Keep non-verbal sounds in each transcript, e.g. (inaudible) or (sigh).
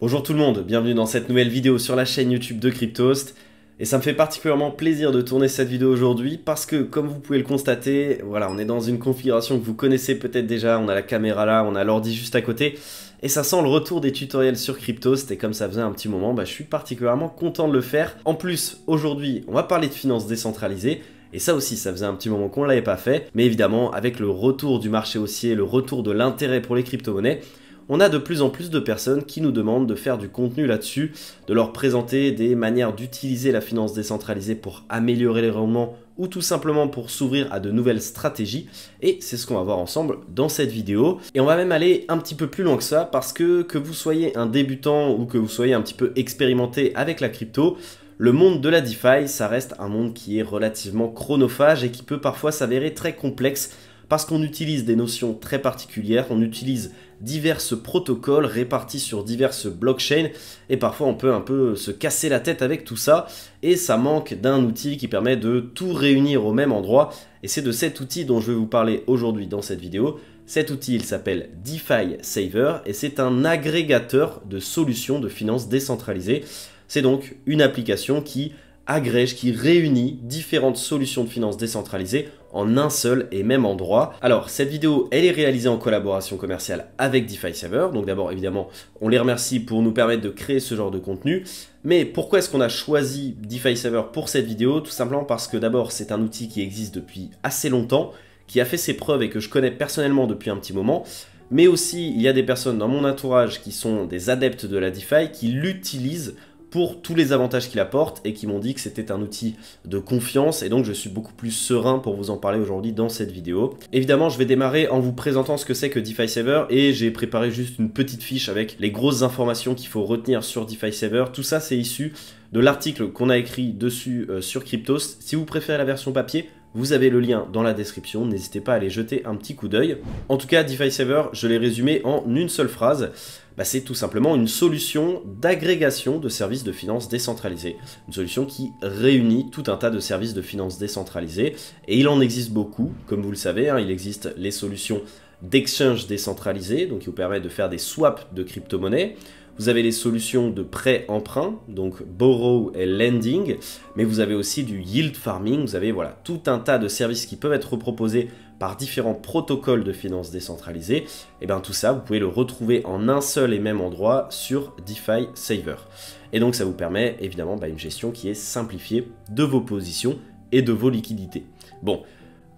Bonjour tout le monde, bienvenue dans cette nouvelle vidéo sur la chaîne YouTube de Cryptost. Et ça me fait particulièrement plaisir de tourner cette vidéo aujourd'hui parce que comme vous pouvez le constater, voilà, on est dans une configuration que vous connaissez peut-être déjà, on a la caméra là, on a l'ordi juste à côté, et ça sent le retour des tutoriels sur Cryptost, et comme ça faisait un petit moment, bah, je suis particulièrement content de le faire. En plus, aujourd'hui, on va parler de finances décentralisées, et ça aussi, ça faisait un petit moment qu'on l'avait pas fait. Mais évidemment, avec le retour du marché haussier, le retour de l'intérêt pour les crypto-monnaies, on a de plus en plus de personnes qui nous demandent de faire du contenu là-dessus, de leur présenter des manières d'utiliser la finance décentralisée pour améliorer les rendements ou tout simplement pour s'ouvrir à de nouvelles stratégies et c'est ce qu'on va voir ensemble dans cette vidéo et on va même aller un petit peu plus loin que ça parce que que vous soyez un débutant ou que vous soyez un petit peu expérimenté avec la crypto le monde de la DeFi, ça reste un monde qui est relativement chronophage et qui peut parfois s'avérer très complexe parce qu'on utilise des notions très particulières, on utilise diverses protocoles répartis sur diverses blockchains et parfois on peut un peu se casser la tête avec tout ça et ça manque d'un outil qui permet de tout réunir au même endroit et c'est de cet outil dont je vais vous parler aujourd'hui dans cette vidéo. Cet outil il s'appelle DeFi Saver et c'est un agrégateur de solutions de finances décentralisées. C'est donc une application qui agrège, qui réunit différentes solutions de finances décentralisées en un seul et même endroit. Alors cette vidéo elle est réalisée en collaboration commerciale avec DeFi Saver, donc d'abord évidemment on les remercie pour nous permettre de créer ce genre de contenu, mais pourquoi est-ce qu'on a choisi DeFi Saver pour cette vidéo Tout simplement parce que d'abord c'est un outil qui existe depuis assez longtemps, qui a fait ses preuves et que je connais personnellement depuis un petit moment, mais aussi il y a des personnes dans mon entourage qui sont des adeptes de la DeFi qui l'utilisent pour tous les avantages qu'il apporte et qui m'ont dit que c'était un outil de confiance et donc je suis beaucoup plus serein pour vous en parler aujourd'hui dans cette vidéo. Évidemment je vais démarrer en vous présentant ce que c'est que DeFi Saver et j'ai préparé juste une petite fiche avec les grosses informations qu'il faut retenir sur DeFi Saver. Tout ça c'est issu de l'article qu'on a écrit dessus euh, sur Cryptos. Si vous préférez la version papier, vous avez le lien dans la description, n'hésitez pas à aller jeter un petit coup d'œil. En tout cas, DeFi Saver, je l'ai résumé en une seule phrase. Bah, c'est tout simplement une solution d'agrégation de services de finances décentralisés. Une solution qui réunit tout un tas de services de finances décentralisés. Et il en existe beaucoup, comme vous le savez. Hein. il existe les solutions d'exchange décentralisé, donc qui vous permettent de faire des swaps de crypto-monnaies. Vous avez les solutions de prêt-emprunt, donc borrow et lending, mais vous avez aussi du yield farming, vous avez voilà, tout un tas de services qui peuvent être proposés par différents protocoles de finances décentralisées. Et eh bien tout ça, vous pouvez le retrouver en un seul et même endroit sur DeFi Saver. Et donc ça vous permet évidemment bah, une gestion qui est simplifiée de vos positions et de vos liquidités. Bon,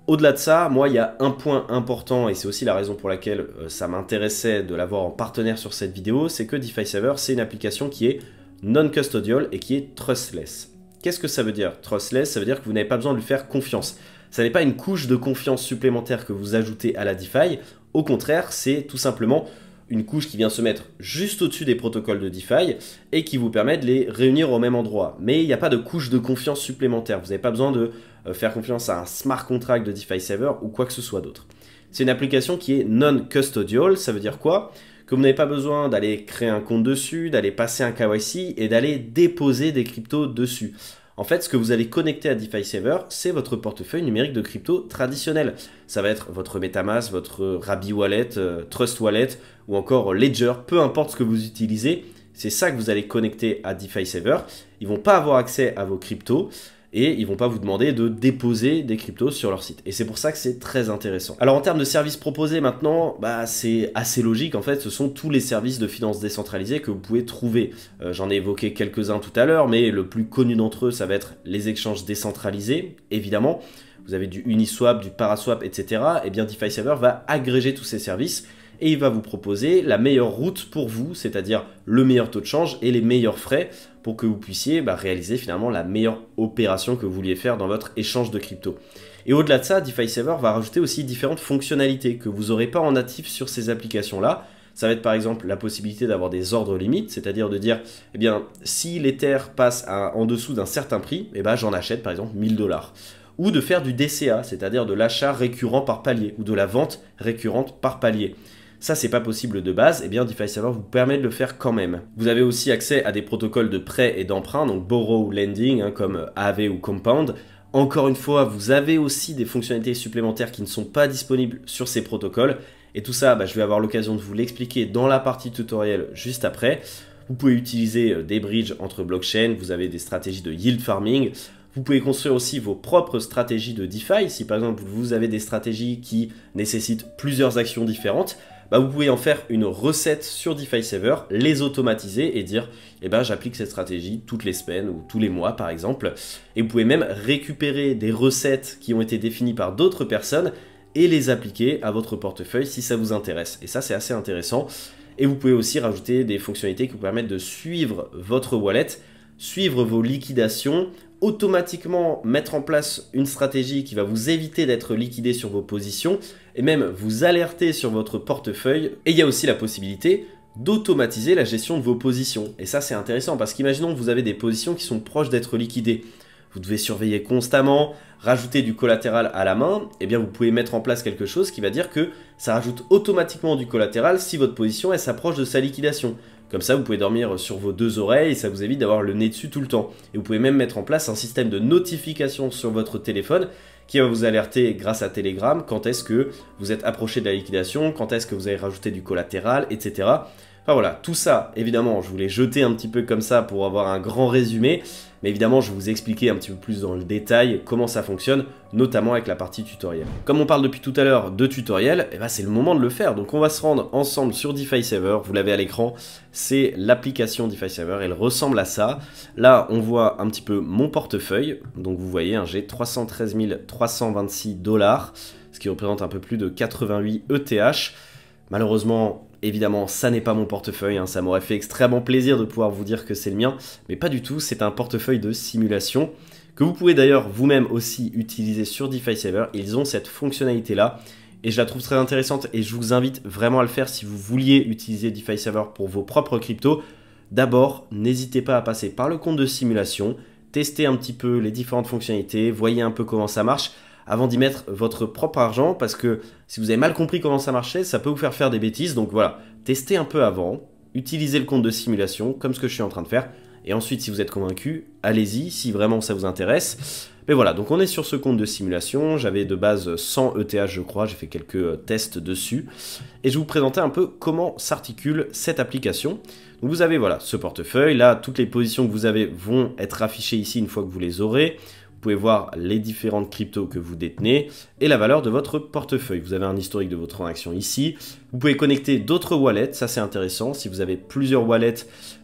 au-delà de ça, moi, il y a un point important, et c'est aussi la raison pour laquelle euh, ça m'intéressait de l'avoir en partenaire sur cette vidéo, c'est que DeFi Saver, c'est une application qui est non-custodial et qui est trustless. Qu'est-ce que ça veut dire Trustless, ça veut dire que vous n'avez pas besoin de lui faire confiance. Ça n'est pas une couche de confiance supplémentaire que vous ajoutez à la DeFi, au contraire, c'est tout simplement une couche qui vient se mettre juste au-dessus des protocoles de DeFi et qui vous permet de les réunir au même endroit. Mais il n'y a pas de couche de confiance supplémentaire. Vous n'avez pas besoin de euh, faire confiance à un smart contract de DeFi Saver ou quoi que ce soit d'autre. C'est une application qui est non-custodial. Ça veut dire quoi Que vous n'avez pas besoin d'aller créer un compte dessus, d'aller passer un KYC et d'aller déposer des cryptos dessus. En fait, ce que vous allez connecter à DeFi Saver, c'est votre portefeuille numérique de crypto traditionnel. Ça va être votre MetaMask, votre Rabi Wallet, euh, Trust Wallet ou encore Ledger, peu importe ce que vous utilisez, c'est ça que vous allez connecter à DeFi Saver. Ils vont pas avoir accès à vos cryptos et ils vont pas vous demander de déposer des cryptos sur leur site. Et c'est pour ça que c'est très intéressant. Alors en termes de services proposés maintenant, bah, c'est assez logique en fait, ce sont tous les services de finance décentralisée que vous pouvez trouver. Euh, j'en ai évoqué quelques-uns tout à l'heure, mais le plus connu d'entre eux, ça va être les échanges décentralisés, évidemment. Vous avez du Uniswap, du Paraswap, etc. Et eh bien DeFi Server va agréger tous ces services et il va vous proposer la meilleure route pour vous, c'est-à-dire le meilleur taux de change et les meilleurs frais pour que vous puissiez bah, réaliser finalement la meilleure opération que vous vouliez faire dans votre échange de crypto. Et au-delà de ça, DeFi Saver va rajouter aussi différentes fonctionnalités que vous n'aurez pas en natif sur ces applications-là. Ça va être par exemple la possibilité d'avoir des ordres limites, c'est-à-dire de dire, eh bien, si l'Ether passe en dessous d'un certain prix, eh ben, j'en achète par exemple 1000 dollars. Ou de faire du DCA, c'est-à-dire de l'achat récurrent par palier, ou de la vente récurrente par palier ça c'est pas possible de base, et eh bien DeFi Server vous permet de le faire quand même. Vous avez aussi accès à des protocoles de prêt et d'emprunt, donc borrow lending, hein, comme AV ou Compound. Encore une fois, vous avez aussi des fonctionnalités supplémentaires qui ne sont pas disponibles sur ces protocoles, et tout ça, bah, je vais avoir l'occasion de vous l'expliquer dans la partie tutoriel juste après. Vous pouvez utiliser euh, des bridges entre blockchains, vous avez des stratégies de yield farming, vous pouvez construire aussi vos propres stratégies de DeFi. Si par exemple vous avez des stratégies qui nécessitent plusieurs actions différentes, bah, vous pouvez en faire une recette sur DeFi Saver, les automatiser et dire eh ben, j'applique cette stratégie toutes les semaines ou tous les mois par exemple. Et vous pouvez même récupérer des recettes qui ont été définies par d'autres personnes et les appliquer à votre portefeuille si ça vous intéresse. Et ça c'est assez intéressant. Et vous pouvez aussi rajouter des fonctionnalités qui vous permettent de suivre votre wallet, suivre vos liquidations, automatiquement mettre en place une stratégie qui va vous éviter d'être liquidé sur vos positions et même vous alerter sur votre portefeuille. Et il y a aussi la possibilité d'automatiser la gestion de vos positions. Et ça c'est intéressant parce qu'imaginons que vous avez des positions qui sont proches d'être liquidées. Vous devez surveiller constamment, rajouter du collatéral à la main, et eh bien vous pouvez mettre en place quelque chose qui va dire que ça rajoute automatiquement du collatéral si votre position s'approche de sa liquidation. Comme ça, vous pouvez dormir sur vos deux oreilles et ça vous évite d'avoir le nez dessus tout le temps. Et vous pouvez même mettre en place un système de notification sur votre téléphone qui va vous alerter grâce à Telegram quand est-ce que vous êtes approché de la liquidation, quand est-ce que vous avez rajouté du collatéral, etc. Enfin voilà, tout ça, évidemment, je voulais jeter un petit peu comme ça pour avoir un grand résumé. Mais évidemment, je vais vous expliquer un petit peu plus dans le détail comment ça fonctionne, notamment avec la partie tutoriel. Comme on parle depuis tout à l'heure de tutoriel, eh ben, c'est le moment de le faire. Donc on va se rendre ensemble sur DeFi Saver, vous l'avez à l'écran, c'est l'application DeFi Saver, elle ressemble à ça. Là, on voit un petit peu mon portefeuille, donc vous voyez, hein, j'ai 313 326 dollars, ce qui représente un peu plus de 88 ETH. Malheureusement, Évidemment, ça n'est pas mon portefeuille, hein. ça m'aurait fait extrêmement plaisir de pouvoir vous dire que c'est le mien, mais pas du tout, c'est un portefeuille de simulation que vous pouvez d'ailleurs vous-même aussi utiliser sur DeFi Saver. Ils ont cette fonctionnalité-là et je la trouve très intéressante et je vous invite vraiment à le faire si vous vouliez utiliser DeFi Saver pour vos propres cryptos. D'abord, n'hésitez pas à passer par le compte de simulation, tester un petit peu les différentes fonctionnalités, voyez un peu comment ça marche avant d'y mettre votre propre argent parce que si vous avez mal compris comment ça marchait, ça peut vous faire faire des bêtises. Donc voilà, testez un peu avant, utilisez le compte de simulation comme ce que je suis en train de faire. Et ensuite, si vous êtes convaincu, allez-y si vraiment ça vous intéresse. Mais voilà, donc on est sur ce compte de simulation. J'avais de base 100 ETH, je crois. J'ai fait quelques tests dessus. Et je vais vous présenter un peu comment s'articule cette application. Donc vous avez voilà ce portefeuille. Là, toutes les positions que vous avez vont être affichées ici une fois que vous les aurez. Vous pouvez voir les différentes cryptos que vous détenez et la valeur de votre portefeuille. Vous avez un historique de votre transactions ici. Vous pouvez connecter d'autres wallets, ça c'est intéressant. Si vous avez plusieurs wallets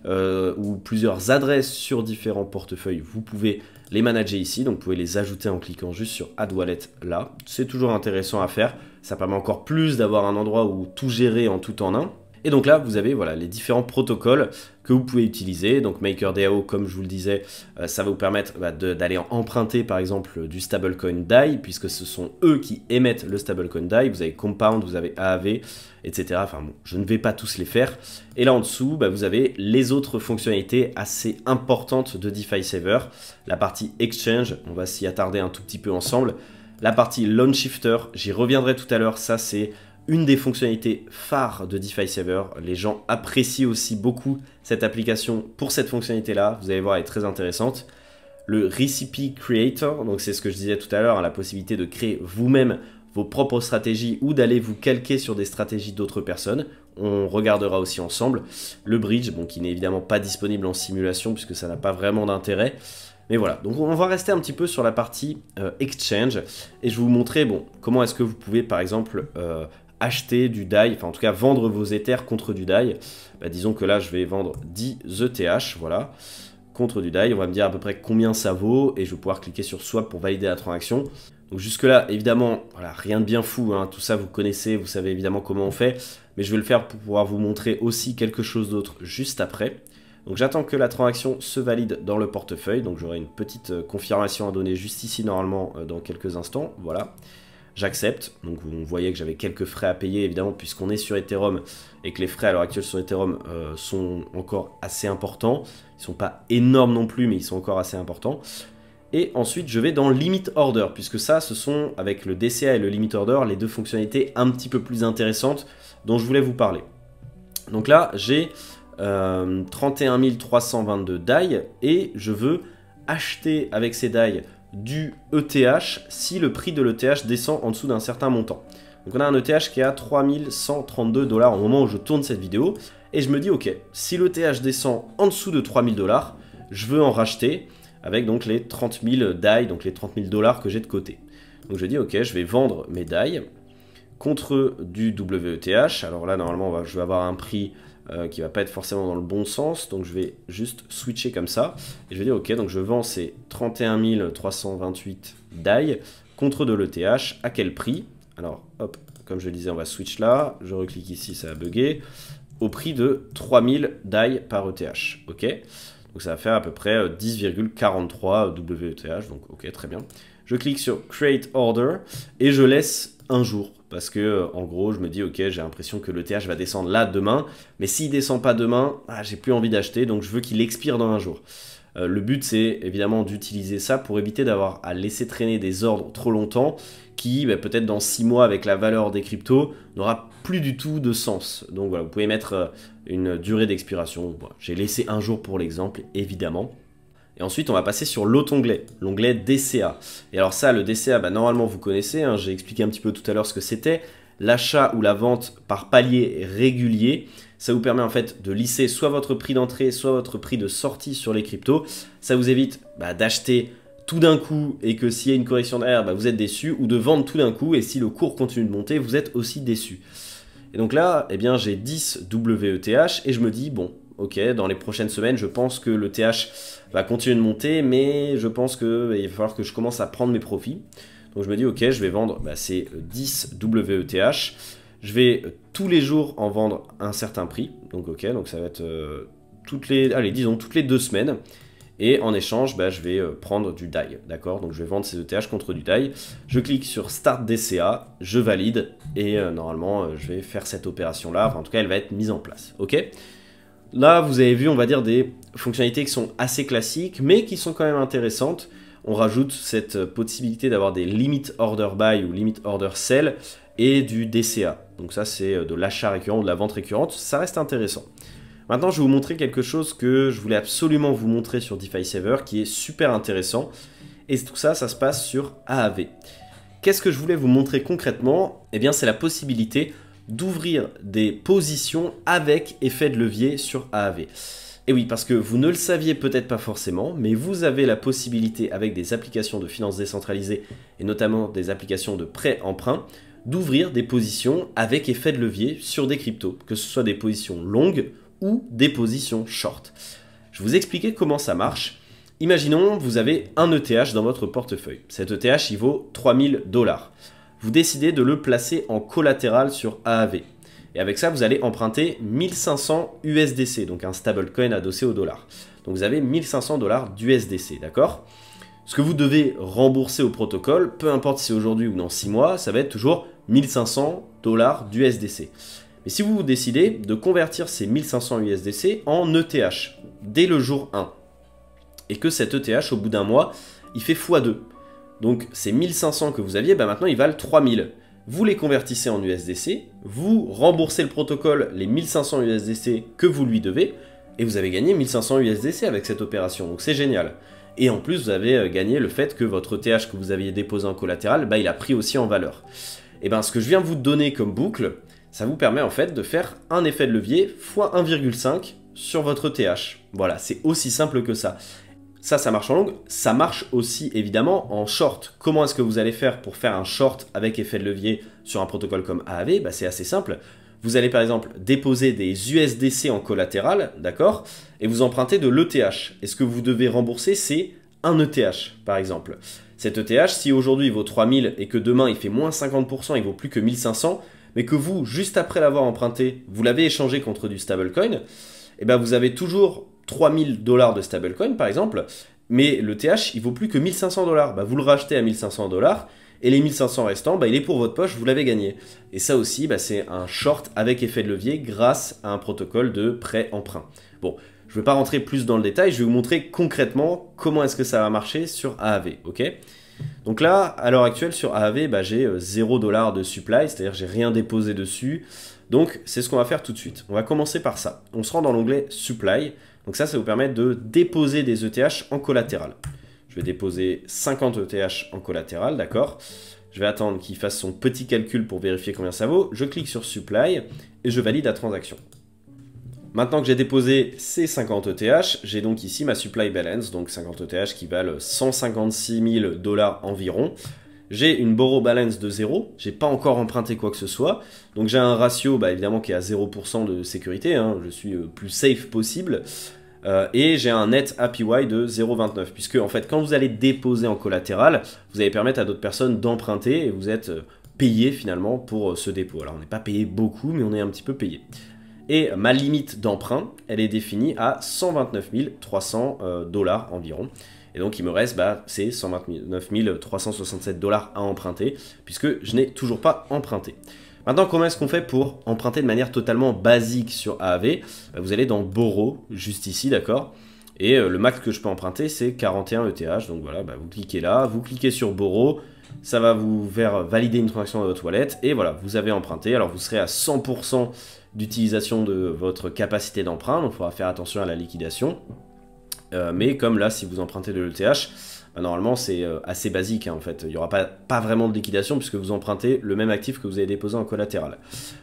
euh, ou plusieurs adresses sur différents portefeuilles, vous pouvez les manager ici. Donc vous pouvez les ajouter en cliquant juste sur Add Wallet là. C'est toujours intéressant à faire. Ça permet encore plus d'avoir un endroit où tout gérer en tout en un. Et donc là, vous avez voilà, les différents protocoles que vous pouvez utiliser. Donc MakerDAO, comme je vous le disais, euh, ça va vous permettre bah, d'aller emprunter par exemple du stablecoin DAI, puisque ce sont eux qui émettent le stablecoin DAI. Vous avez Compound, vous avez AAV, etc. Enfin bon, je ne vais pas tous les faire. Et là en dessous, bah, vous avez les autres fonctionnalités assez importantes de DeFi Saver. La partie Exchange, on va s'y attarder un tout petit peu ensemble. La partie Loan Shifter, j'y reviendrai tout à l'heure, ça c'est une des fonctionnalités phares de DeFi Saver. Les gens apprécient aussi beaucoup cette application pour cette fonctionnalité-là. Vous allez voir, elle est très intéressante. Le Recipe Creator, donc c'est ce que je disais tout à l'heure, hein, la possibilité de créer vous-même vos propres stratégies ou d'aller vous calquer sur des stratégies d'autres personnes. On regardera aussi ensemble le bridge, bon, qui n'est évidemment pas disponible en simulation puisque ça n'a pas vraiment d'intérêt. Mais voilà, donc on va rester un petit peu sur la partie euh, exchange et je vais vous montrer bon, comment est-ce que vous pouvez par exemple euh, acheter du DAI, enfin en tout cas vendre vos Ethers contre du DAI. Bah, disons que là je vais vendre 10 ETH, voilà, contre du DAI. On va me dire à peu près combien ça vaut et je vais pouvoir cliquer sur swap pour valider la transaction. Donc jusque-là, évidemment, voilà, rien de bien fou, hein. tout ça vous connaissez, vous savez évidemment comment on fait, mais je vais le faire pour pouvoir vous montrer aussi quelque chose d'autre juste après. Donc j'attends que la transaction se valide dans le portefeuille, donc j'aurai une petite euh, confirmation à donner juste ici normalement euh, dans quelques instants, voilà j'accepte. Donc vous voyez que j'avais quelques frais à payer évidemment puisqu'on est sur Ethereum et que les frais à l'heure actuelle sur Ethereum euh, sont encore assez importants. Ils sont pas énormes non plus mais ils sont encore assez importants. Et ensuite je vais dans Limit Order puisque ça ce sont avec le DCA et le Limit Order les deux fonctionnalités un petit peu plus intéressantes dont je voulais vous parler. Donc là j'ai 31 322 DAI et je veux acheter avec ces DAI du ETH si le prix de l'ETH descend en dessous d'un certain montant. Donc on a un ETH qui est à 3132 dollars au moment où je tourne cette vidéo. Et je me dis, ok, si l'ETH descend en dessous de 3000 dollars, je veux en racheter avec donc les 30 000 DAI, donc les 30 000 dollars que j'ai de côté. Donc je dis, ok, je vais vendre mes DAI contre du WETH. Alors là, normalement, je vais avoir un prix qui euh, qui va pas être forcément dans le bon sens. Donc je vais juste switcher comme ça. Et je vais dire ok, donc je vends ces 31 328 DAI contre de l'ETH. À quel prix Alors hop, comme je le disais, on va switch là. Je reclique ici, ça va bugger. Au prix de 3000 DAI par ETH. Ok donc ça va faire à peu près 10,43 euh, WETH, donc ok, très bien. Je clique sur Create Order et je laisse un jour parce que euh, en gros je me dis ok j'ai l'impression que le TH va descendre là demain, mais s'il descend pas demain, ah, j'ai plus envie d'acheter donc je veux qu'il expire dans un jour. Euh, le but c'est évidemment d'utiliser ça pour éviter d'avoir à laisser traîner des ordres trop longtemps qui bah, peut-être dans 6 mois avec la valeur des cryptos n'aura plus du tout de sens. Donc voilà, vous pouvez mettre euh, une durée d'expiration. j'ai laissé un jour pour l'exemple évidemment. Et ensuite, on va passer sur l'autre onglet, l'onglet DCA. Et alors ça, le DCA, bah, normalement, vous connaissez. Hein, j'ai expliqué un petit peu tout à l'heure ce que c'était. L'achat ou la vente par palier régulier. Ça vous permet en fait de lisser soit votre prix d'entrée, soit votre prix de sortie sur les cryptos. Ça vous évite bah, d'acheter tout d'un coup et que s'il y a une correction derrière, bah, vous êtes déçu, ou de vendre tout d'un coup et si le cours continue de monter, vous êtes aussi déçu. Et donc là, eh bien, j'ai 10 WETH et je me dis, bon, ok, dans les prochaines semaines, je pense que le TH va continuer de monter, mais je pense qu'il bah, va falloir que je commence à prendre mes profits. Donc je me dis, ok, je vais vendre bah, ces 10 euh, WETH. Je vais euh, tous les jours en vendre un certain prix. Donc ok, donc ça va être euh, toutes les, allez, disons toutes les deux semaines. Et en échange, bah, je vais prendre du DAI, d'accord Donc je vais vendre ces ETH contre du DAI. Je clique sur Start DCA, je valide, et normalement, je vais faire cette opération-là. en tout cas, elle va être mise en place, ok Là, vous avez vu, on va dire, des fonctionnalités qui sont assez classiques, mais qui sont quand même intéressantes. On rajoute cette possibilité d'avoir des limit order buy ou limit order sell et du DCA. Donc ça, c'est euh, de l'achat récurrent ou de la vente récurrente. Ça reste intéressant. Maintenant, je vais vous montrer quelque chose que je voulais absolument vous montrer sur DeFi Saver, qui est super intéressant. Et tout ça, ça se passe sur AAV. Qu'est-ce que je voulais vous montrer concrètement Eh bien, c'est la possibilité d'ouvrir des positions avec effet de levier sur AAV. Et oui, parce que vous ne le saviez peut-être pas forcément, mais vous avez la possibilité avec des applications de finances décentralisées et notamment des applications de prêt-emprunt d'ouvrir des positions avec effet de levier sur des cryptos, que ce soit des positions longues ou des positions short. Je vous expliquer comment ça marche. Imaginons, vous avez un ETH dans votre portefeuille. Cet ETH, il vaut 3000 dollars vous décidez de le placer en collatéral sur AAV. Et avec ça, vous allez emprunter 1500 USDC, donc un stablecoin adossé au dollar. Donc vous avez 1500 dollars d'USDC, d'accord Ce que vous devez rembourser au protocole, peu importe si c'est aujourd'hui ou dans 6 mois, ça va être toujours 1500 dollars d'USDC. Mais si vous vous décidez de convertir ces 1500 USDC en ETH dès le jour 1, et que cet ETH, au bout d'un mois, il fait x2, donc ces 1500 que vous aviez, bah, maintenant ils valent 3000. Vous les convertissez en USDC, vous remboursez le protocole les 1500 USDC que vous lui devez, et vous avez gagné 1500 USDC avec cette opération, donc c'est génial. Et en plus, vous avez euh, gagné le fait que votre TH que vous aviez déposé en collatéral, bah, il a pris aussi en valeur. Et bien, ce que je viens vous donner comme boucle, ça vous permet en fait de faire un effet de levier x 1,5 sur votre TH. Voilà, c'est aussi simple que ça. Ça, ça marche en longue. Ça marche aussi évidemment en short. Comment est-ce que vous allez faire pour faire un short avec effet de levier sur un protocole comme AAV bah, C'est assez simple. Vous allez par exemple déposer des USDC en collatéral, d'accord Et vous empruntez de l'ETH. Et ce que vous devez rembourser, c'est un ETH, par exemple. Cet ETH, si aujourd'hui il vaut 3000 et que demain il fait moins 50%, il vaut plus que 1500, mais que vous, juste après l'avoir emprunté, vous l'avez échangé contre du stablecoin, et eh ben, vous avez toujours 3000 dollars de stablecoin par exemple, mais le TH il vaut plus que 1500 dollars. Bah, vous le rachetez à 1500 dollars et les 1500 restants, bah, il est pour votre poche, vous l'avez gagné. Et ça aussi, bah, c'est un short avec effet de levier grâce à un protocole de prêt-emprunt. Bon, je ne vais pas rentrer plus dans le détail, je vais vous montrer concrètement comment est-ce que ça va marcher sur AAV, ok donc là, à l'heure actuelle, sur AAV, bah, j'ai 0 euh, dollars de supply, c'est-à-dire j'ai rien déposé dessus. Donc c'est ce qu'on va faire tout de suite. On va commencer par ça. On se rend dans l'onglet Supply. Donc ça, ça vous permet de déposer des ETH en collatéral. Je vais déposer 50 ETH en collatéral, d'accord Je vais attendre qu'il fasse son petit calcul pour vérifier combien ça vaut. Je clique sur Supply et je valide la transaction. Maintenant que j'ai déposé ces 50 ETH, j'ai donc ici ma supply balance, donc 50 ETH qui valent 156 000 dollars environ. J'ai une borrow balance de 0, j'ai pas encore emprunté quoi que ce soit, donc j'ai un ratio bah, évidemment qui est à 0% de sécurité, hein. je suis le euh, plus safe possible. Euh, et j'ai un net APY de 0,29 puisque en fait quand vous allez déposer en collatéral, vous allez permettre à d'autres personnes d'emprunter et vous êtes euh, payé finalement pour euh, ce dépôt. Alors on n'est pas payé beaucoup mais on est un petit peu payé. Et ma limite d'emprunt, elle est définie à 129 300 dollars environ. Et donc il me reste bah, ces 129 367 dollars à emprunter puisque je n'ai toujours pas emprunté. Maintenant, comment est-ce qu'on fait pour emprunter de manière totalement basique sur AAV bah, Vous allez dans Borrow, juste ici, d'accord Et euh, le max que je peux emprunter, c'est 41 ETH. E donc voilà, bah, vous cliquez là, vous cliquez sur Borrow, ça va vous faire valider une transaction de votre wallet, et voilà, vous avez emprunté. Alors vous serez à 100% d'utilisation de votre capacité d'emprunt, donc il faudra faire attention à la liquidation. Euh, mais comme là, si vous empruntez de l'ETH, euh, normalement, c'est euh, assez basique hein, en fait. Il n'y aura pas, vraiment de liquidation puisque vous empruntez le même actif que vous avez déposé en collatéral.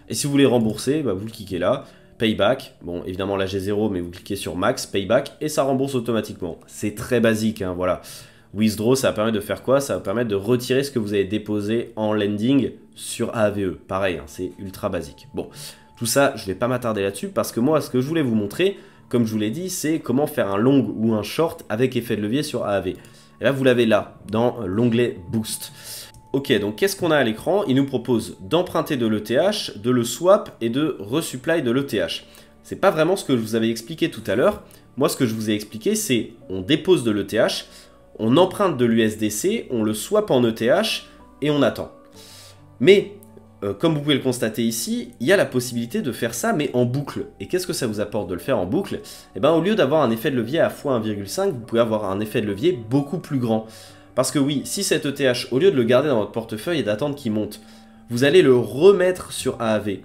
Et si vous voulez rembourser, bah, vous le cliquez là, payback. Bon, évidemment là j'ai 0, mais vous cliquez sur max, payback, et ça rembourse automatiquement. C'est très basique, hein, voilà. Withdraw, ça permet de faire quoi Ça va permettre de retirer ce que vous avez déposé en lending sur AAVE, Pareil, hein, c'est ultra basique. Bon, tout ça, je ne vais pas m'attarder là-dessus parce que moi, ce que je voulais vous montrer, comme je vous l'ai dit, c'est comment faire un long ou un short avec effet de levier sur AAVE. Et là, vous l'avez là, dans l'onglet Boost. Ok, donc qu'est-ce qu'on a à l'écran Il nous propose d'emprunter de l'ETH, de le swap et de resupply de l'ETH. C'est pas vraiment ce que je vous avais expliqué tout à l'heure. Moi, ce que je vous ai expliqué, c'est on dépose de l'ETH, on emprunte de l'USDC, on le swap en ETH et on attend. Mais euh, comme vous pouvez le constater ici, il y a la possibilité de faire ça mais en boucle. Et qu'est-ce que ça vous apporte de le faire en boucle Eh bien au lieu d'avoir un effet de levier à x1,5, vous pouvez avoir un effet de levier beaucoup plus grand. Parce que oui, si cet ETH, au lieu de le garder dans votre portefeuille et d'attendre qu'il monte, vous allez le remettre sur AAV,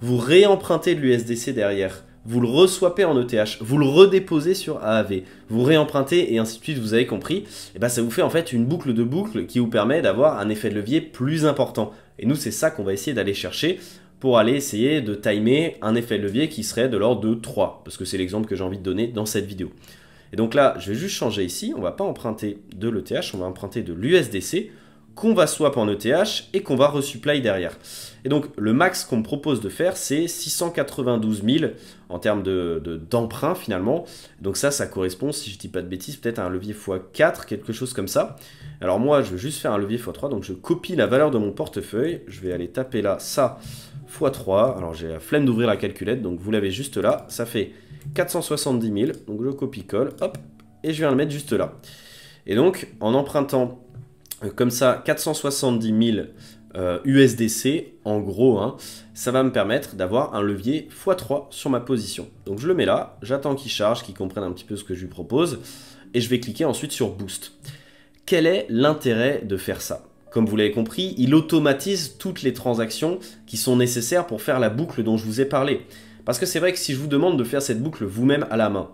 vous réempruntez de l'USDC derrière, vous le re-swappez en ETH, vous le redéposez sur AAV, vous réempruntez et ainsi de suite, vous avez compris, et eh ben ça vous fait en fait une boucle de boucle qui vous permet d'avoir un effet de levier plus important, et nous, c'est ça qu'on va essayer d'aller chercher pour aller essayer de timer un effet levier qui serait de l'ordre de 3, parce que c'est l'exemple que j'ai envie de donner dans cette vidéo. Et donc là, je vais juste changer ici, on va pas emprunter de l'ETH, on va emprunter de l'USDC, qu'on va swap en ETH et qu'on va resupply derrière. Et donc le max qu'on me propose de faire, c'est 692 000 en termes d'emprunt de, d'emprunt finalement. Donc ça, ça correspond, si je dis pas de bêtises, peut-être à un levier x4, quelque chose comme ça. Alors moi, je veux juste faire un levier x3, donc je copie la valeur de mon portefeuille. Je vais aller taper là ça x3. Alors j'ai la flemme d'ouvrir la calculette, donc vous l'avez juste là. Ça fait 470 000, donc je copie-colle, hop, et je viens le mettre juste là. Et donc en empruntant comme ça, 470 000 USDC, en gros, hein, ça va me permettre d'avoir un levier x3 sur ma position. Donc je le mets là, j'attends qu'il charge, qu'il comprenne un petit peu ce que je lui propose, et je vais cliquer ensuite sur Boost. Quel est l'intérêt de faire ça Comme vous l'avez compris, il automatise toutes les transactions qui sont nécessaires pour faire la boucle dont je vous ai parlé. Parce que c'est vrai que si je vous demande de faire cette boucle vous-même à la main,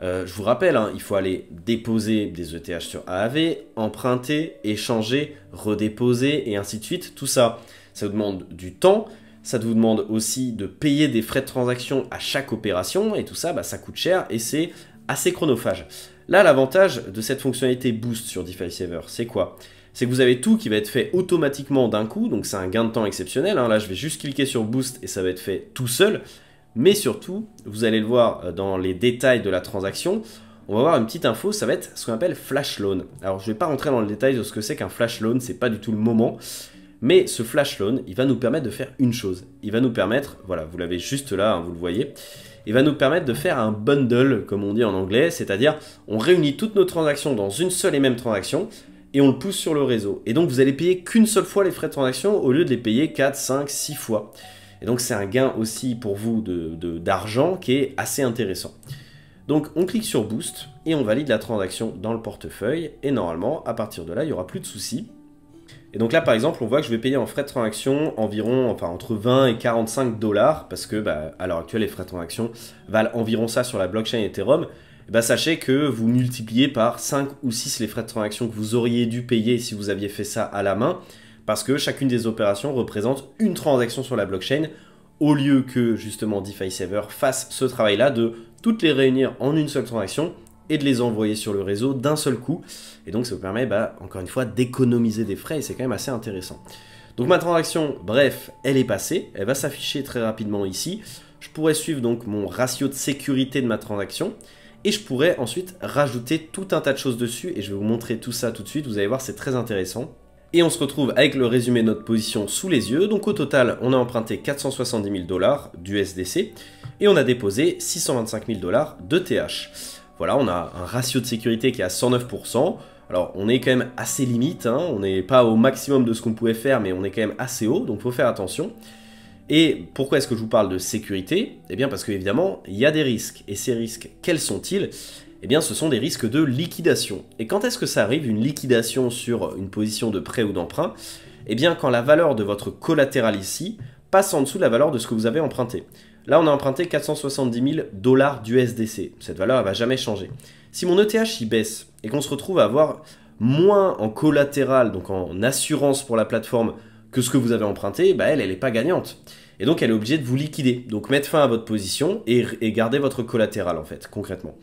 euh, je vous rappelle, hein, il faut aller déposer des ETH sur AAV, emprunter, échanger, redéposer et ainsi de suite. Tout ça, ça vous demande du temps. Ça vous demande aussi de payer des frais de transaction à chaque opération et tout ça, bah, ça coûte cher et c'est assez chronophage. Là, l'avantage de cette fonctionnalité Boost sur DeFi Saver, c'est quoi C'est que vous avez tout qui va être fait automatiquement d'un coup, donc c'est un gain de temps exceptionnel. Hein. Là, je vais juste cliquer sur Boost et ça va être fait tout seul. Mais surtout, vous allez le voir euh, dans les détails de la transaction, on va voir une petite info, ça va être ce qu'on appelle flash loan. Alors je ne vais pas rentrer dans le détail de ce que c'est qu'un flash loan, c'est pas du tout le moment. Mais ce flash loan, il va nous permettre de faire une chose. Il va nous permettre, voilà, vous l'avez juste là, hein, vous le voyez, il va nous permettre de faire un bundle, comme on dit en anglais, c'est-à-dire on réunit toutes nos transactions dans une seule et même transaction et on le pousse sur le réseau. Et donc vous allez payer qu'une seule fois les frais de transaction au lieu de les payer 4, 5, 6 fois. Et donc c'est un gain aussi pour vous d'argent de, qui est assez intéressant. Donc on clique sur Boost et on valide la transaction dans le portefeuille. Et normalement, à partir de là, il n'y aura plus de soucis. Et donc là, par exemple, on voit que je vais payer en frais de transaction environ, enfin entre 20 et 45 dollars, parce que bah, à l'heure actuelle, les frais de transaction valent environ ça sur la blockchain Ethereum. Et eh bah, ben, sachez que vous multipliez par 5 ou 6 les frais de transaction que vous auriez dû payer si vous aviez fait ça à la main parce que chacune des opérations représente une transaction sur la blockchain, au lieu que justement DeFi Saver fasse ce travail-là de toutes les réunir en une seule transaction et de les envoyer sur le réseau d'un seul coup. Et donc ça vous permet, bah, encore une fois, d'économiser des frais, et c'est quand même assez intéressant. Donc ma transaction, bref, elle est passée, elle va s'afficher très rapidement ici. Je pourrais suivre donc mon ratio de sécurité de ma transaction, et je pourrais ensuite rajouter tout un tas de choses dessus, et je vais vous montrer tout ça tout de suite, vous allez voir, c'est très intéressant. Et on se retrouve avec le résumé de notre position sous les yeux. Donc au total, on a emprunté 470 000 dollars du SDC et on a déposé 625 000 dollars de TH. Voilà, on a un ratio de sécurité qui est à 109%. Alors on est quand même assez limite, hein. on n'est pas au maximum de ce qu'on pouvait faire, mais on est quand même assez haut, donc il faut faire attention. Et pourquoi est-ce que je vous parle de sécurité Eh bien parce qu'évidemment, il y a des risques. Et ces risques, quels sont-ils eh bien ce sont des risques de liquidation. Et quand est-ce que ça arrive, une liquidation sur une position de prêt ou d'emprunt Eh bien quand la valeur de votre collatéral ici passe en dessous de la valeur de ce que vous avez emprunté. Là, on a emprunté 470 000 dollars du SDC. Cette valeur, elle va jamais changer. Si mon ETH y baisse et qu'on se retrouve à avoir moins en collatéral, donc en assurance pour la plateforme, que ce que vous avez emprunté, bah elle, elle n'est pas gagnante. Et donc, elle est obligée de vous liquider. Donc, mettre fin à votre position et garder votre collatéral, en fait, concrètement.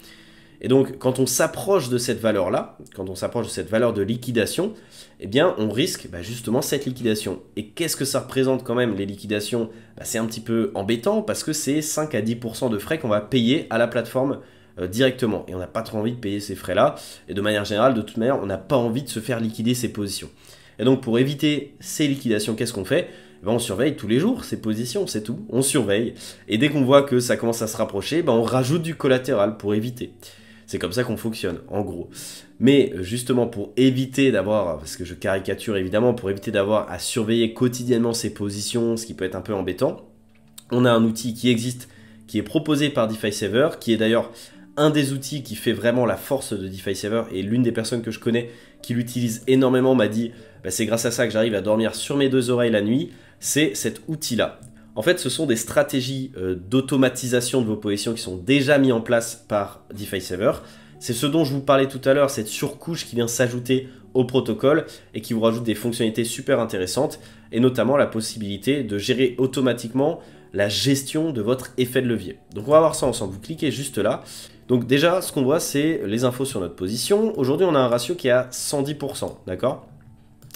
Et donc, quand on s'approche de cette valeur-là, quand on s'approche de cette valeur de liquidation, eh bien, on risque bah, justement cette liquidation. Et qu'est-ce que ça représente quand même, les liquidations bah, C'est un petit peu embêtant parce que c'est 5 à 10% de frais qu'on va payer à la plateforme euh, directement. Et on n'a pas trop envie de payer ces frais-là. Et de manière générale, de toute manière, on n'a pas envie de se faire liquider ces positions. Et donc, pour éviter ces liquidations, qu'est-ce qu'on fait eh ben, on surveille tous les jours ces positions, c'est tout. On surveille. Et dès qu'on voit que ça commence à se rapprocher, ben, on rajoute du collatéral pour éviter. C'est comme ça qu'on fonctionne, en gros. Mais euh, justement, pour éviter d'avoir, parce que je caricature évidemment, pour éviter d'avoir à surveiller quotidiennement ses positions, ce qui peut être un peu embêtant, on a un outil qui existe, qui est proposé par DeFi Saver, qui est d'ailleurs un des outils qui fait vraiment la force de DeFi Saver, et l'une des personnes que je connais qui l'utilise énormément m'a dit, bah, c'est grâce à ça que j'arrive à dormir sur mes deux oreilles la nuit, c'est cet outil-là en fait, ce sont des stratégies euh, d'automatisation de vos positions qui sont déjà mises en place par DeFi Saver. C'est ce dont je vous parlais tout à l'heure, cette surcouche qui vient s'ajouter au protocole et qui vous rajoute des fonctionnalités super intéressantes, et notamment la possibilité de gérer automatiquement la gestion de votre effet de levier. Donc on va voir ça ensemble, vous cliquez juste là. Donc déjà, ce qu'on voit, c'est les infos sur notre position. Aujourd'hui, on a un ratio qui est à 110%, d'accord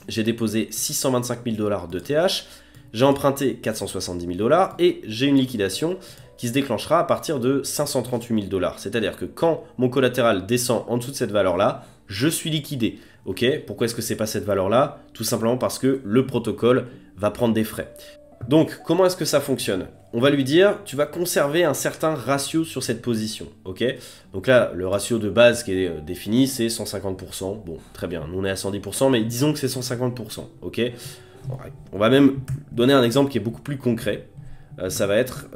J'ai déposé 625 000 dollars de TH j'ai emprunté 470 000 dollars et j'ai une liquidation qui se déclenchera à partir de 538 000 dollars. C'est-à-dire que quand mon collatéral descend en dessous de cette valeur-là, je suis liquidé. Ok, pourquoi est-ce que c'est pas cette valeur-là Tout simplement parce que le protocole va prendre des frais. Donc, comment est-ce que ça fonctionne On va lui dire, tu vas conserver un certain ratio sur cette position, ok Donc là, le ratio de base qui est euh, défini, c'est 150%. Bon, très bien, nous on est à 110%, mais disons que c'est 150%, ok on va même donner un exemple qui est beaucoup plus concret. Euh, ça va être 120%,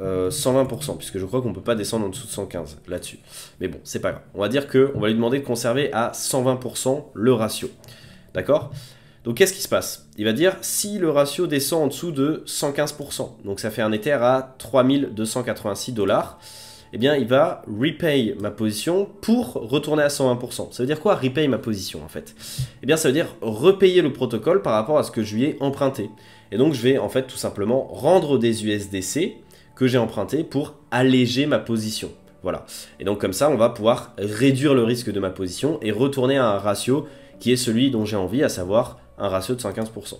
euh, puisque je crois qu'on ne peut pas descendre en dessous de 115 là-dessus. Mais bon, c'est pas grave. On va dire qu'on va lui demander de conserver à 120% le ratio. D'accord Donc qu'est-ce qui se passe Il va dire si le ratio descend en dessous de 115%, donc ça fait un Ether à 3286 dollars eh bien, il va repay ma position pour retourner à 120%. Ça veut dire quoi repay ma position en fait Eh bien, ça veut dire repayer le protocole par rapport à ce que je lui ai emprunté. Et donc, je vais en fait tout simplement rendre des USDC que j'ai emprunté pour alléger ma position. Voilà. Et donc comme ça, on va pouvoir réduire le risque de ma position et retourner à un ratio qui est celui dont j'ai envie, à savoir un ratio de 115%.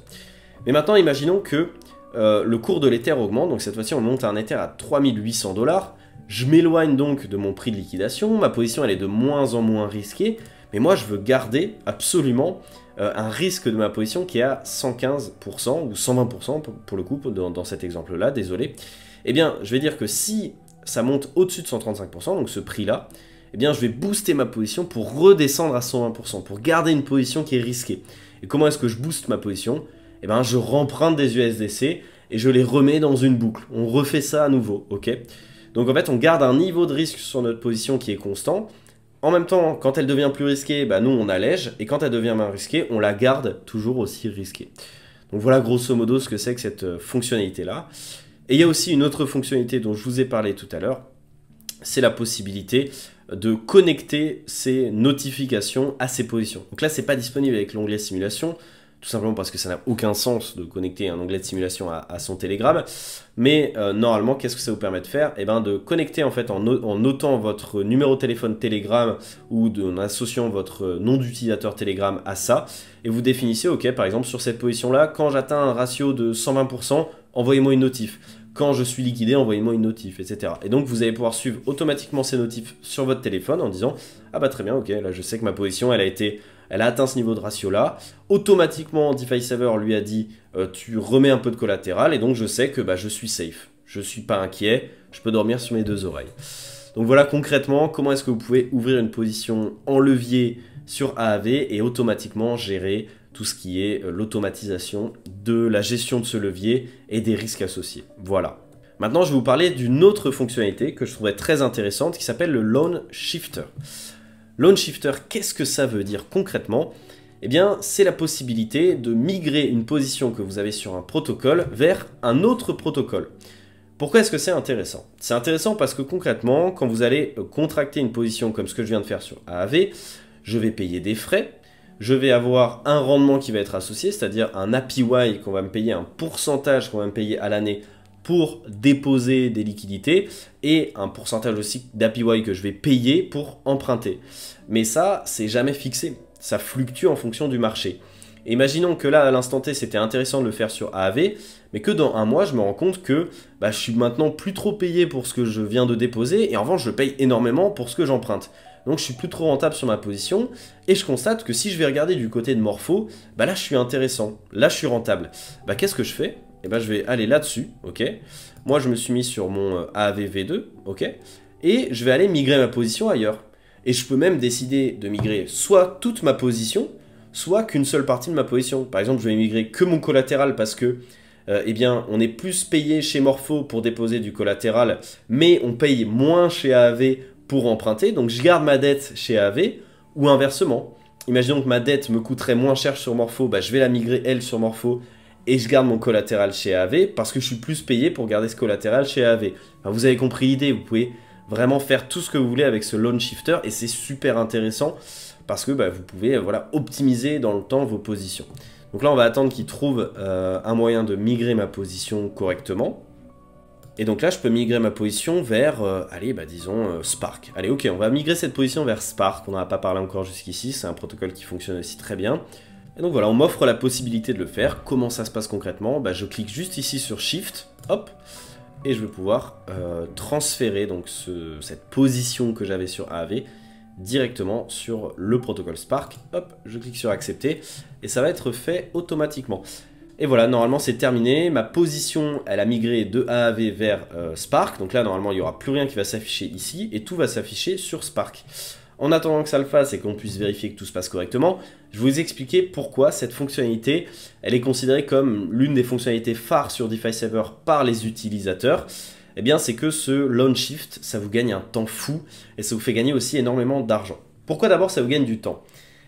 Mais maintenant, imaginons que euh, le cours de l'Ether augmente, donc cette fois-ci on monte un Ether à 3800 dollars, je m'éloigne donc de mon prix de liquidation, ma position elle est de moins en moins risquée, mais moi je veux garder absolument euh, un risque de ma position qui est à 115% ou 120% pour, le coup dans, dans cet exemple-là, désolé. Eh bien, je vais dire que si ça monte au-dessus de 135%, donc ce prix-là, eh bien je vais booster ma position pour redescendre à 120%, pour garder une position qui est risquée. Et comment est-ce que je booste ma position Eh bien je remprunte des USDC et je les remets dans une boucle. On refait ça à nouveau, ok donc en fait, on garde un niveau de risque sur notre position qui est constant. En même temps, quand elle devient plus risquée, bah, nous on allège, et quand elle devient moins risquée, on la garde toujours aussi risquée. Donc voilà grosso modo ce que c'est que cette euh, fonctionnalité-là. Et il y a aussi une autre fonctionnalité dont je vous ai parlé tout à l'heure, c'est la possibilité de connecter ces notifications à ces positions. Donc là, ce n'est pas disponible avec l'onglet simulation, tout simplement parce que ça n'a aucun sens de connecter un onglet de simulation à, son Telegram. Mais euh, normalement, qu'est-ce que ça vous permet de faire et eh bien de connecter en fait en, notant votre numéro de téléphone Telegram ou en associant votre nom d'utilisateur Telegram à ça. Et vous définissez, ok, par exemple sur cette position-là, quand j'atteins un ratio de 120%, envoyez-moi une notif quand je suis liquidé, envoyez-moi une notif, etc. Et donc vous allez pouvoir suivre automatiquement ces notifs sur votre téléphone en disant Ah bah très bien, ok, là je sais que ma position elle a été. Elle a atteint ce niveau de ratio là. Automatiquement, DeFi Saver lui a dit euh, Tu remets un peu de collatéral et donc je sais que bah, je suis safe. Je suis pas inquiet, je peux dormir sur mes deux oreilles. Donc voilà concrètement comment est-ce que vous pouvez ouvrir une position en levier sur AAV et automatiquement gérer tout ce qui est euh, l'automatisation de la gestion de ce levier et des risques associés. Voilà. Maintenant, je vais vous parler d'une autre fonctionnalité que je trouvais très intéressante qui s'appelle le Loan Shifter. Loan Shifter, qu'est-ce que ça veut dire concrètement Eh bien, c'est la possibilité de migrer une position que vous avez sur un protocole vers un autre protocole. Pourquoi est-ce que c'est intéressant C'est intéressant parce que concrètement, quand vous allez euh, contracter une position comme ce que je viens de faire sur AAV, je vais payer des frais je vais avoir un rendement qui va être associé, c'est-à-dire un APY qu'on va me payer, un pourcentage qu'on va me payer à l'année pour déposer des liquidités et un pourcentage aussi d'APY que je vais payer pour emprunter. Mais ça, c'est jamais fixé. Ça fluctue en fonction du marché. Imaginons que là, à l'instant T, c'était intéressant de le faire sur AAV, mais que dans un mois, je me rends compte que bah, je suis maintenant plus trop payé pour ce que je viens de déposer, et en revanche, je paye énormément pour ce que j'emprunte donc je suis plus trop rentable sur ma position, et je constate que si je vais regarder du côté de Morpho, bah là je suis intéressant, là je suis rentable. Bah qu'est-ce que je fais Et eh bah ben, je vais aller là-dessus, ok Moi je me suis mis sur mon euh, AVV2, ok Et je vais aller migrer ma position ailleurs. Et je peux même décider de migrer soit toute ma position, soit qu'une seule partie de ma position. Par exemple, je vais migrer que mon collatéral parce que euh, eh bien, on est plus payé chez Morpho pour déposer du collatéral, mais on paye moins chez AAV emprunter, donc je garde ma dette chez AV ou inversement. Imaginons que ma dette me coûterait moins cher sur Morpho, bah je vais la migrer elle sur Morpho et je garde mon collatéral chez AV parce que je suis plus payé pour garder ce collatéral chez AV. vous avez compris l'idée, vous pouvez vraiment faire tout ce que vous voulez avec ce loan shifter et c'est super intéressant parce que bah, vous pouvez euh, voilà, optimiser dans le temps vos positions. Donc là, on va attendre qu'il trouve euh, un moyen de migrer ma position correctement. Et donc là, je peux migrer ma position vers, euh, allez, bah, disons euh, Spark. Allez, ok, on va migrer cette position vers Spark. On n'en a pas parlé encore jusqu'ici. C'est un protocole qui fonctionne aussi très bien. Et donc voilà, on m'offre la possibilité de le faire. Comment ça se passe concrètement bah, Je clique juste ici sur Shift, hop, et je vais pouvoir euh, transférer donc cette position que j'avais sur AAV directement sur le protocole Spark. Hop, je clique sur Accepter et ça va être fait automatiquement. Et voilà, normalement c'est terminé. Ma position, elle a migré de AAV vers euh, Spark. Donc là, normalement, il n'y aura plus rien qui va s'afficher ici et tout va s'afficher sur Spark. En attendant que ça le fasse et qu'on puisse vérifier que tout se passe correctement, je vais vous expliquer pourquoi cette fonctionnalité, elle est considérée comme l'une des fonctionnalités phares sur DeFi Server par les utilisateurs. et eh bien, c'est que ce launch shift, ça vous gagne un temps fou et ça vous fait gagner aussi énormément d'argent. Pourquoi d'abord ça vous gagne du temps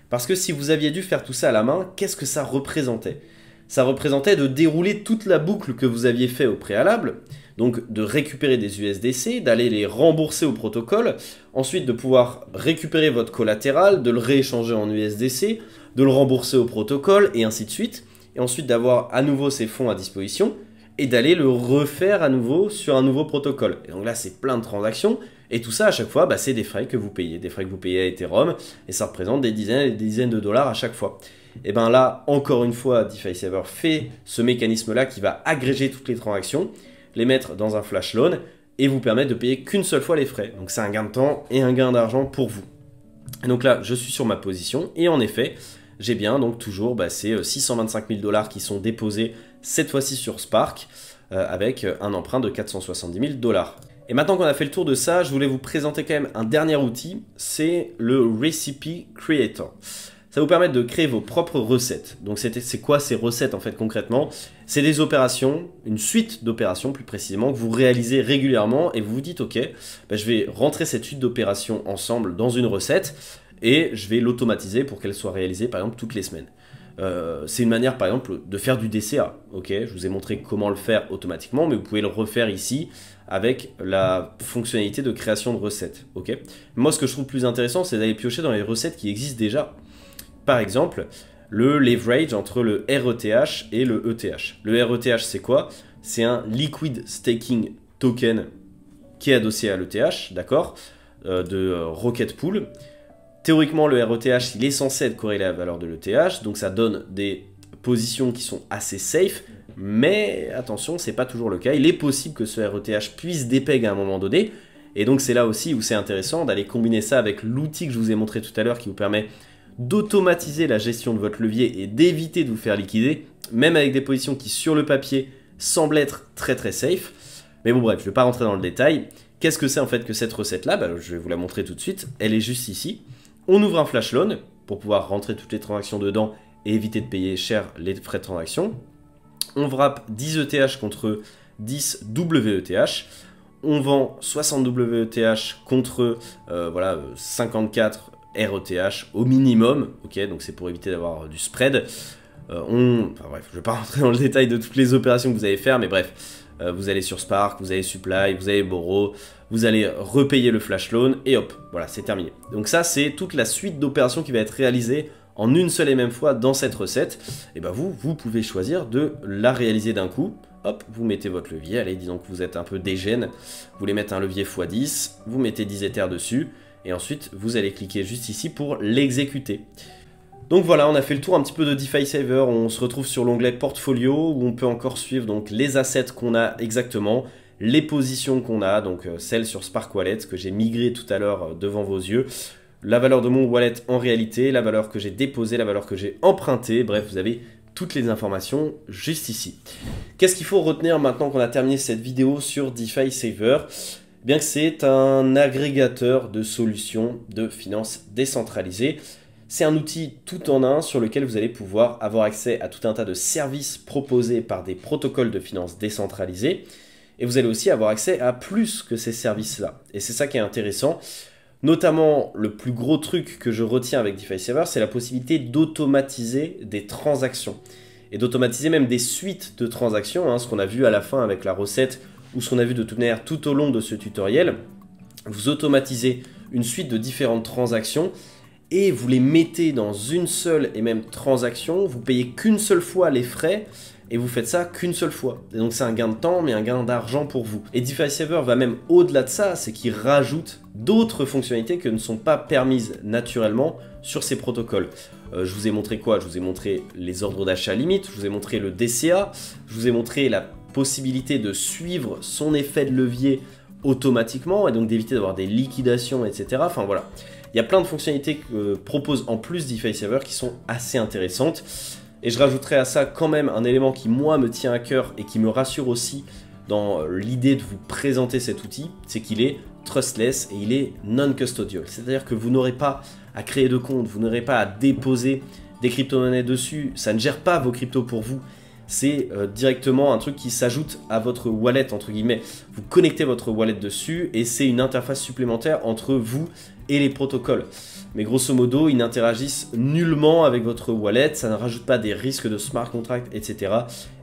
Parce que si vous aviez dû faire tout ça à la main, qu'est-ce que ça représentait ça représentait de dérouler toute la boucle que vous aviez fait au préalable, donc de récupérer des USDC, d'aller les rembourser au protocole, ensuite de pouvoir récupérer votre collatéral, de le rééchanger en USDC, de le rembourser au protocole, et ainsi de suite, et ensuite d'avoir à nouveau ces fonds à disposition, et d'aller le refaire à nouveau sur un nouveau protocole. Et donc là, c'est plein de transactions, et tout ça à chaque fois, bah, c'est des frais que vous payez, des frais que vous payez à Ethereum, et ça représente des dizaines et des dizaines de dollars à chaque fois et eh bien là, encore une fois, DeFi fait ce mécanisme-là qui va agréger toutes les transactions, les mettre dans un flash loan et vous permettre de payer qu'une seule fois les frais. Donc c'est un gain de temps et un gain d'argent pour vous. donc là, je suis sur ma position et en effet, j'ai bien donc toujours bah, ces 625 euh, 000 dollars qui sont déposés cette fois-ci sur Spark euh, avec euh, un emprunt de 470 000 dollars. Et maintenant qu'on a fait le tour de ça, je voulais vous présenter quand même un dernier outil, c'est le Recipe Creator. Ça vous permettre de créer vos propres recettes. Donc c'est quoi ces recettes en fait concrètement C'est des opérations, une suite d'opérations plus précisément, que vous réalisez régulièrement et vous vous dites ok, ben, je vais rentrer cette suite d'opérations ensemble dans une recette et je vais l'automatiser pour qu'elle soit réalisée par exemple toutes les semaines. Euh, c'est une manière par exemple de faire du DCA. Ok, je vous ai montré comment le faire automatiquement, mais vous pouvez le refaire ici avec la fonctionnalité de création de recettes. Ok. Moi, ce que je trouve plus intéressant, c'est d'aller piocher dans les recettes qui existent déjà. Par exemple, le leverage entre le RETH et le ETH. Le RETH, c'est quoi C'est un liquid staking token qui est adossé à l'ETH, d'accord euh, De Rocket Pool. Théoriquement, le RETH, il est censé être corrélé à la valeur de l'ETH, donc ça donne des positions qui sont assez safe, mais attention, c'est pas toujours le cas. Il est possible que ce RETH puisse dépeg à un moment donné, et donc c'est là aussi où c'est intéressant d'aller combiner ça avec l'outil que je vous ai montré tout à l'heure qui vous permet d'automatiser la gestion de votre levier et d'éviter de vous faire liquider, même avec des positions qui sur le papier semblent être très très safe. Mais bon bref, je ne vais pas rentrer dans le détail. Qu'est-ce que c'est en fait que cette recette-là bah, Je vais vous la montrer tout de suite, elle est juste ici. On ouvre un flash loan pour pouvoir rentrer toutes les transactions dedans et éviter de payer cher les frais de transaction. On wrap 10 ETH contre 10 WETH on vend 60 WETH contre euh, voilà, 54 euh, RETH au minimum, ok, donc c'est pour éviter d'avoir du spread. Euh, on, enfin bref, je vais pas (laughs) rentrer dans le détail de toutes les opérations que vous allez faire, mais bref, euh, vous allez sur Spark, vous allez Supply, vous allez Borrow, vous allez repayer le flash loan, et hop, voilà, c'est terminé. Donc ça, c'est toute la suite d'opérations qui va être réalisée en une seule et même fois dans cette recette. Et ben vous, vous pouvez choisir de la réaliser d'un coup, hop, vous mettez votre levier, allez, disons que vous êtes un peu dégène, vous voulez mettre un levier x10, vous mettez 10 éthers dessus, et ensuite vous allez cliquer juste ici pour l'exécuter. Donc voilà, on a fait le tour un petit peu de DeFi Saver, on se retrouve sur l'onglet Portfolio où on peut encore suivre donc les assets qu'on a exactement, les positions qu'on a, donc euh, celles sur Spark Wallet que j'ai migré tout à l'heure euh, devant vos yeux, la valeur de mon wallet en réalité, la valeur que j'ai déposée, la valeur que j'ai empruntée, bref vous avez toutes les informations juste ici. Qu'est-ce qu'il faut retenir maintenant qu'on a terminé cette vidéo sur DeFi Saver bien que c'est un agrégateur de solutions de finances décentralisées. C'est un outil tout en un sur lequel vous allez pouvoir avoir accès à tout un tas de services proposés par des protocoles de finances décentralisés. Et vous allez aussi avoir accès à plus que ces services-là. Et c'est ça qui est intéressant. Notamment, le plus gros truc que je retiens avec DeFi Server, c'est la possibilité d'automatiser des transactions. Et d'automatiser même des suites de transactions, hein, ce qu'on a vu à la fin avec la recette où ce qu'on a vu de toute tout au long de ce tutoriel, vous automatisez une suite de différentes transactions et vous les mettez dans une seule et même transaction, vous payez qu'une seule fois les frais et vous faites ça qu'une seule fois. Et donc c'est un gain de temps mais un gain d'argent pour vous. Et DeFi va même au-delà de ça, c'est qu'il rajoute d'autres fonctionnalités que ne sont pas permises naturellement sur ces protocoles. Euh, je vous ai montré quoi Je vous ai montré les ordres d'achat limite, je vous ai montré le DCA, je vous ai montré la possibilité de suivre son effet de levier automatiquement et donc d'éviter d'avoir des liquidations, etc. Enfin voilà, il y a plein de fonctionnalités que propose en plus DeFi Server qui sont assez intéressantes. Et je rajouterai à ça quand même un élément qui moi me tient à cœur et qui me rassure aussi dans l'idée de vous présenter cet outil, c'est qu'il est trustless et il est non-custodial. C'est-à-dire que vous n'aurez pas à créer de compte, vous n'aurez pas à déposer des crypto-monnaies dessus, ça ne gère pas vos cryptos pour vous, c'est euh, directement un truc qui s'ajoute à votre wallet, entre guillemets. Vous connectez votre wallet dessus et c'est une interface supplémentaire entre vous et les protocoles. Mais grosso modo, ils n'interagissent nullement avec votre wallet, ça ne rajoute pas des risques de smart contract, etc.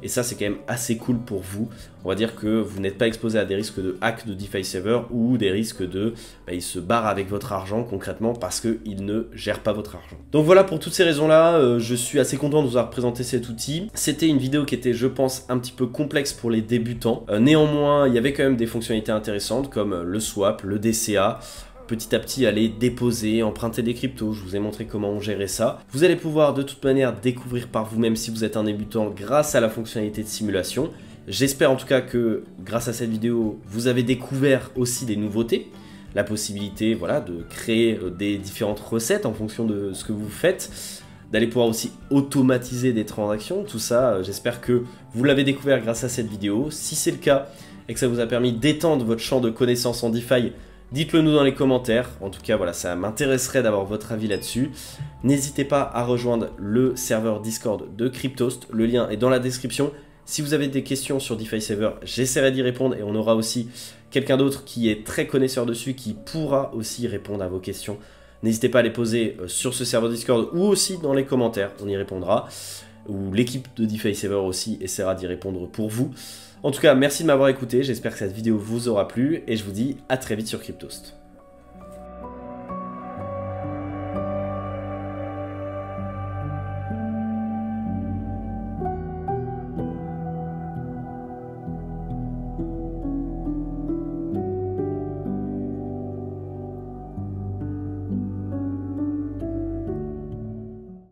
Et ça, c'est quand même assez cool pour vous. On va dire que vous n'êtes pas exposé à des risques de hack de DeFi Saver ou des risques de bah, ils se barrent avec votre argent concrètement parce qu'ils ne gèrent pas votre argent. Donc voilà, pour toutes ces raisons-là, euh, je suis assez content de vous avoir présenté cet outil. C'était une vidéo qui était, je pense, un petit peu complexe pour les débutants. Euh, néanmoins, il y avait quand même des fonctionnalités intéressantes comme le swap, le DCA petit à petit aller déposer, emprunter des cryptos, je vous ai montré comment on gérait ça. Vous allez pouvoir de toute manière découvrir par vous-même si vous êtes un débutant grâce à la fonctionnalité de simulation. J'espère en tout cas que grâce à cette vidéo, vous avez découvert aussi des nouveautés la possibilité voilà, de créer euh, des différentes recettes en fonction de ce que vous faites, d'aller pouvoir aussi automatiser des transactions, tout ça, euh, j'espère que vous l'avez découvert grâce à cette vidéo. Si c'est le cas et que ça vous a permis d'étendre votre champ de connaissances en DeFi, Dites-le nous dans les commentaires. En tout cas, voilà, ça m'intéresserait d'avoir votre avis là-dessus. N'hésitez pas à rejoindre le serveur Discord de Cryptost. Le lien est dans la description. Si vous avez des questions sur DeFi Saver, j'essaierai d'y répondre et on aura aussi quelqu'un d'autre qui est très connaisseur dessus qui pourra aussi répondre à vos questions. N'hésitez pas à les poser euh, sur ce serveur Discord ou aussi dans les commentaires, on y répondra. Ou l'équipe de DeFi Saver aussi essaiera d'y répondre pour vous. En tout cas, merci de m'avoir écouté, j'espère que cette vidéo vous aura plu et je vous dis à très vite sur Cryptost.